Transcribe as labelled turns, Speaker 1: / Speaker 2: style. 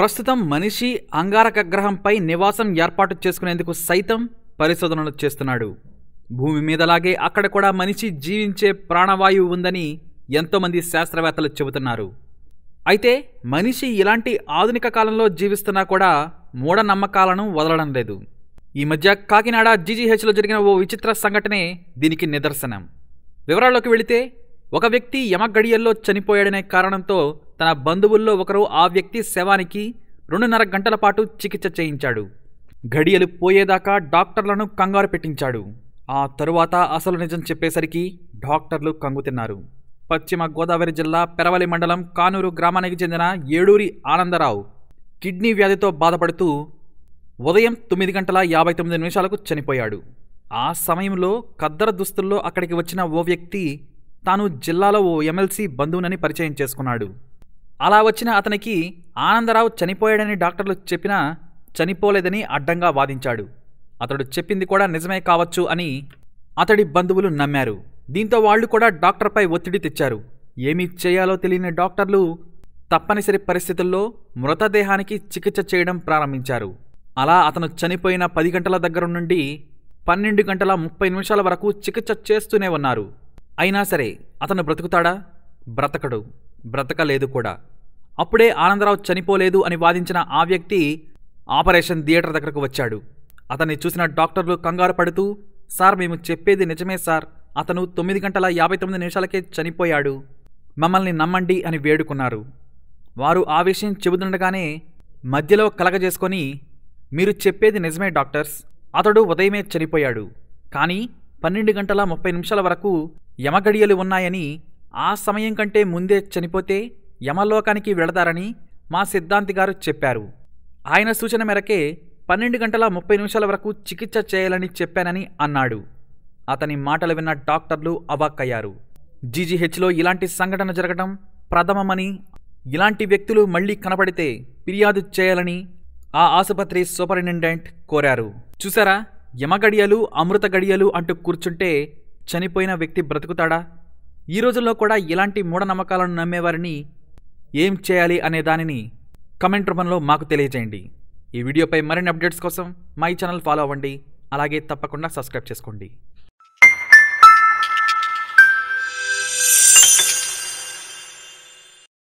Speaker 1: ప్రస్తుతం మనిషి అంగారక గ్రహంపై నివాసం ఏర్పాటు చేసుకునేందుకు సైతం పరిశోధనలు చేస్తున్నాడు భూమి మీదలాగే అక్కడ కూడా మనిషి జీవించే ప్రాణవాయువు ఉందని ఎంతోమంది శాస్త్రవేత్తలు చెబుతున్నారు అయితే మనిషి ఇలాంటి ఆధునిక కాలంలో జీవిస్తున్నా కూడా మూఢనమ్మకాలను వదలడం లేదు ఈ మధ్య కాకినాడ జీజీహెచ్లో జరిగిన ఓ విచిత్ర సంఘటనే దీనికి నిదర్శనం వివరాల్లోకి వెళితే ఒక వ్యక్తి యమగడియల్లో చనిపోయాడనే కారణంతో తన బంధువుల్లో ఒకరు ఆ వ్యక్తి శవానికి రెండున్నర గంటల పాటు చికిత్స చేయించాడు గడియలు పోయేదాకా డాక్టర్లను కంగారు పెట్టించాడు ఆ తరువాత అసలు నిజం చెప్పేసరికి డాక్టర్లు కంగుతిన్నారు పశ్చిమ గోదావరి జిల్లా పెరవలి మండలం కానూరు గ్రామానికి చెందిన ఏడూరి ఆనందరావు కిడ్నీ వ్యాధితో బాధపడుతూ ఉదయం తొమ్మిది గంటల యాభై తొమ్మిది నిమిషాలకు చనిపోయాడు ఆ సమయంలో కద్దర దుస్తుల్లో అక్కడికి వచ్చిన ఓ వ్యక్తి తాను జిల్లాలో ఓ ఎమ్మెల్సీ బంధువునని పరిచయం చేసుకున్నాడు అలా వచ్చిన అతనికి ఆనందరావు చనిపోయాడని డాక్టర్లు చెప్పినా చనిపోలేదని అడ్డంగా వాదించాడు అతడు చెప్పింది కూడా నిజమే కావచ్చు అని అతడి బంధువులు నమ్మారు దీంతో వాళ్ళు కూడా డాక్టర్పై ఒత్తిడి తెచ్చారు ఏమీ చేయాలో తెలియని డాక్టర్లు తప్పనిసరి పరిస్థితుల్లో మృతదేహానికి చికిత్స చేయడం ప్రారంభించారు అలా అతను చనిపోయిన పది గంటల దగ్గర నుండి పన్నెండు గంటల ముప్పై నిమిషాల వరకు చికిత్స చేస్తూనే ఉన్నారు అయినా సరే అతను బ్రతుకుతాడా బ్రతకడు బ్రతకలేదు కూడా అప్పుడే ఆనందరావు చనిపోలేదు అని వాదించిన ఆ వ్యక్తి ఆపరేషన్ థియేటర్ దగ్గరకు వచ్చాడు అతన్ని చూసిన డాక్టర్లు కంగారు పడుతూ సార్ మేము చెప్పేది నిజమే సార్ అతను తొమ్మిది గంటల యాభై తొమ్మిది నిమిషాలకే చనిపోయాడు మమ్మల్ని నమ్మండి అని వేడుకున్నారు వారు ఆ విషయం చెబుతుండగానే మధ్యలో కలగజేసుకొని మీరు చెప్పేది నిజమే డాక్టర్స్ అతడు ఉదయమే చనిపోయాడు కానీ పన్నెండు గంటల ముప్పై నిమిషాల వరకు యమగడియలు ఉన్నాయని ఆ సమయం కంటే ముందే చనిపోతే యమలోకానికి వెళతారని మా సిద్ధాంతి గారు చెప్పారు ఆయన సూచన మేరకే పన్నెండు గంటల ముప్పై నిమిషాల వరకు చికిత్స చేయాలని చెప్పానని అన్నాడు అతని మాటలు విన్న డాక్టర్లు అవాక్కయ్యారు జీజీహెచ్లో ఇలాంటి సంఘటన జరగడం ప్రథమమని ఇలాంటి వ్యక్తులు మళ్లీ కనపడితే ఫిర్యాదు చేయాలని ఆ ఆసుపత్రి సూపరింటెండెంట్ కోరారు చూసారా యమగడియలు అమృత గడియలు అంటూ కూర్చుంటే చనిపోయిన వ్యక్తి బ్రతుకుతాడా ఈ రోజుల్లో కూడా ఇలాంటి మూఢనమ్మకాలను నమ్మేవారిని ఏం చేయాలి అనే దానిని కమెంట్ రూపంలో మాకు తెలియజేయండి ఈ వీడియోపై మరిన్ని అప్డేట్స్ కోసం మై ఛానల్ ఫాలో అవ్వండి అలాగే తప్పకుండా సబ్స్క్రైబ్ చేసుకోండి